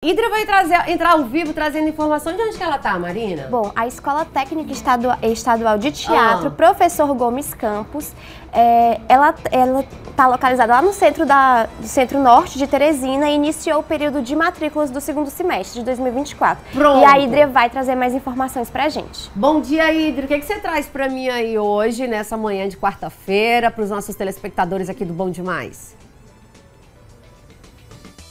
Hidra vai trazer, entrar ao vivo trazendo informação de onde que ela tá, Marina? Bom, a Escola Técnica Estadual, de Teatro, ah. professor Gomes Campos, é, ela, ela tá localizada lá no centro, da, do centro norte de Teresina e iniciou o período de matrículas do segundo semestre de 2024. Pronto. E a Hidra vai trazer mais informações pra gente. Bom dia, Hidra. O que, é que você traz pra mim aí hoje, nessa manhã de quarta-feira, pros nossos telespectadores aqui do Bom Demais?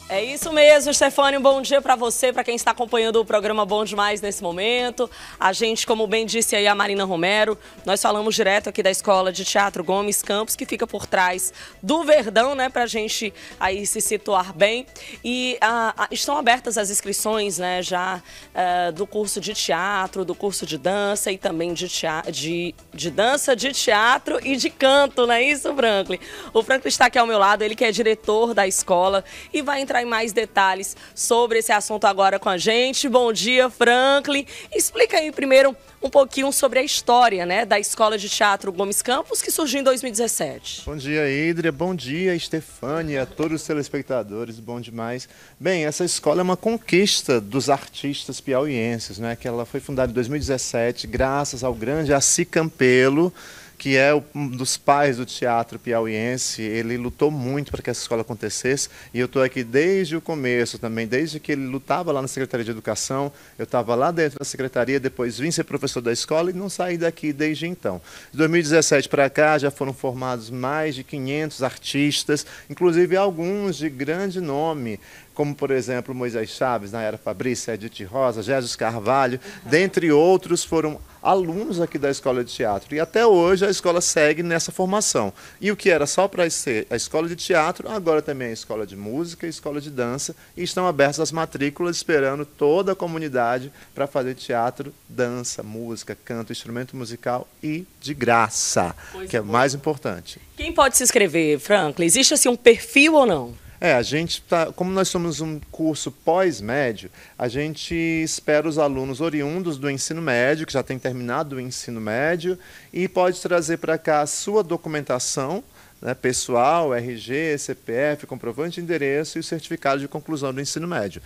É isso mesmo, Stefânio. Um bom dia para você, para quem está acompanhando o programa Bom Demais nesse momento. A gente, como bem disse aí a Marina Romero, nós falamos direto aqui da Escola de Teatro Gomes Campos, que fica por trás do Verdão, né, para a gente aí se situar bem. E ah, ah estão abertas as inscrições, né, já ah, do curso de teatro, do curso de dança e também de, teatro, de, de dança, de teatro e de canto, não é isso, Franklin? O Franklin está aqui ao meu lado, ele que é diretor da escola e vai entrar entrar em mais detalhes sobre esse assunto agora com a gente. Bom dia, Franklin. Explica aí primeiro um pouquinho sobre a história né, da Escola de Teatro Gomes Campos, que surgiu em 2017. Bom dia, Idria. Bom dia, Stefania, a todos os telespectadores. Bom demais. Bem, essa escola é uma conquista dos artistas piauienses, né, que ela foi fundada em 2017, graças ao grande Assi Campelo, que é um dos pais do teatro piauiense, ele lutou muito para que essa escola acontecesse, e eu estou aqui desde o começo também, desde que ele lutava lá na Secretaria de Educação, eu estava lá dentro da Secretaria, depois vim ser professor da escola e não saí daqui desde então. De 2017 para cá já foram formados mais de 500 artistas, inclusive alguns de grande nome, como por exemplo Moisés Chaves, era Fabrício, Edith Rosa, Jesus Carvalho, dentre outros foram alunos aqui da Escola de Teatro. E até hoje a escola segue nessa formação. E o que era só para ser a Escola de Teatro, agora também é a Escola de Música e Escola de Dança. E estão abertas as matrículas esperando toda a comunidade para fazer teatro, dança, música, canto, instrumento musical e de graça, pois que é o mais importante. Quem pode se inscrever, Franklin? Existe assim um perfil ou não? É, a gente tá, como nós somos um curso pós-médio, a gente espera os alunos oriundos do ensino médio, que já tem terminado o ensino médio, e pode trazer para cá a sua documentação, né, pessoal, RG, CPF, comprovante de endereço e o certificado de conclusão do ensino médio.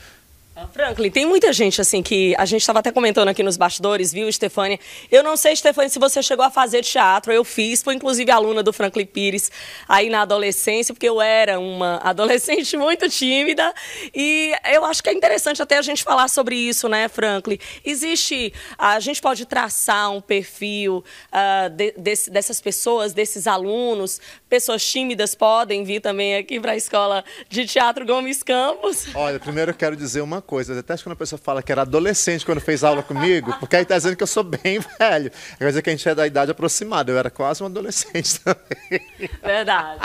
Franklin, tem muita gente assim que a gente estava até comentando aqui nos bastidores, viu, Stefania? Eu não sei, Stefania, se você chegou a fazer teatro. Eu fiz, fui inclusive aluna do Franklin Pires aí na adolescência, porque eu era uma adolescente muito tímida. E eu acho que é interessante até a gente falar sobre isso, né, Franklin? Existe, a gente pode traçar um perfil uh, de, desse, dessas pessoas, desses alunos. Pessoas tímidas podem vir também aqui para a escola de teatro Gomes Campos. Olha, primeiro eu quero dizer uma coisa até detesto quando a pessoa fala que era adolescente quando fez aula comigo, porque aí está dizendo que eu sou bem velho. Quer dizer que a gente é da idade aproximada, eu era quase um adolescente também. Verdade.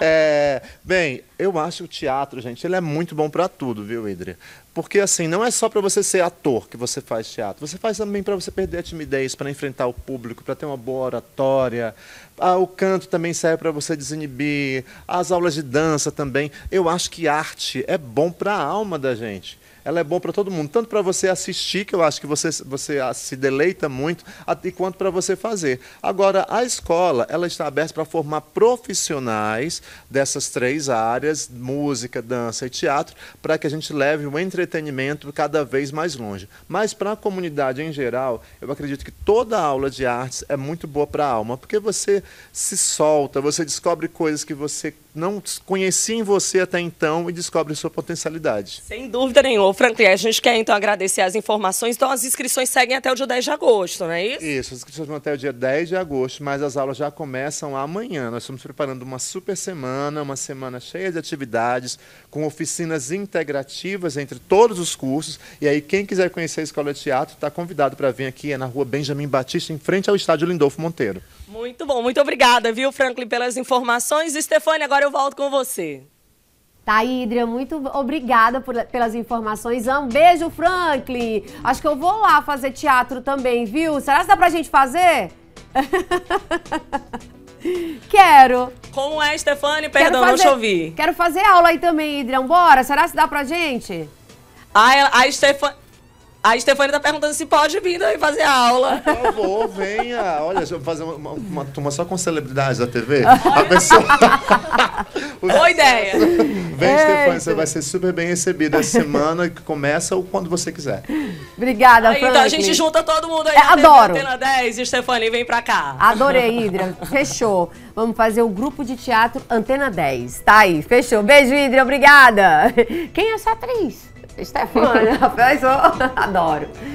É, bem, eu acho que o teatro, gente, ele é muito bom para tudo, viu, Idria? Porque assim, não é só para você ser ator que você faz teatro. Você faz também para você perder a timidez, para enfrentar o público, para ter uma boa oratória. Ah, o canto também serve para você desinibir. As aulas de dança também. Eu acho que arte é bom para a alma da gente ela é bom para todo mundo, tanto para você assistir, que eu acho que você, você se deleita muito, e quanto para você fazer. Agora, a escola, ela está aberta para formar profissionais dessas três áreas, música, dança e teatro, para que a gente leve o entretenimento cada vez mais longe. Mas para a comunidade em geral, eu acredito que toda aula de artes é muito boa para a alma, porque você se solta, você descobre coisas que você não conhecia em você até então e descobre sua potencialidade. Sem dúvida nenhuma. Franklin, a gente quer então agradecer as informações. Então as inscrições seguem até o dia 10 de agosto, não é isso? Isso, as inscrições vão até o dia 10 de agosto, mas as aulas já começam amanhã. Nós estamos preparando uma super semana, uma semana cheia de atividades, com oficinas integrativas entre todos os cursos. E aí quem quiser conhecer a Escola de Teatro está convidado para vir aqui, é na rua Benjamin Batista, em frente ao estádio Lindolfo Monteiro. Muito bom, muito obrigada, viu, Franklin, pelas informações. Stefani, agora eu volto com você. Tá, Idria, muito obrigada por, pelas informações. Um beijo, Franklin. Acho que eu vou lá fazer teatro também, viu? Será que dá pra gente fazer? Quero. Como é, Stefani? Perdão, fazer, não chovi. Quero fazer aula aí também, Idrian. Bora, será que dá pra gente? A, a Stefani, a Stefania tá perguntando se pode vir e fazer a aula. Por favor, venha. Olha, eu vou fazer uma, uma, uma, turma só com celebridades da TV. A pessoa. Boa ideia. Vem, Stefania, você vai ser super bem recebida essa semana que começa ou quando você quiser. Obrigada, aí, Franklin. Então a gente junta todo mundo aí. É, adoro. Antena 10 e Stefania, vem pra cá. Adorei, Hidra. Fechou. Vamos fazer o grupo de teatro Antena 10. Tá aí, fechou. Beijo, Hidra. Obrigada. Quem é essa atriz? Stefania, Rafael, adoro.